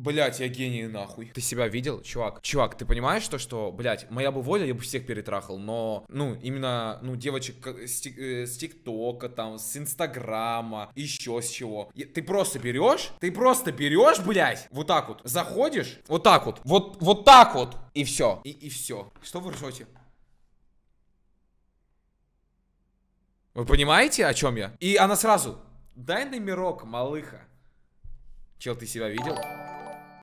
Блять, я гений нахуй. Ты себя видел, чувак? Чувак, ты понимаешь то, что, блять, моя бы воля, я бы всех перетрахал, но, ну, именно, ну, девочек э, с, ТикТока, там, с Инстаграма, еще с чего. И, ты просто берешь, ты просто берешь, блять, вот так вот, заходишь, вот так вот, вот, вот так вот, и все, и, и все. Что вы ржете? Вы понимаете, о чем я? И она сразу, дай номерок, малыха. Чел, ты себя видел?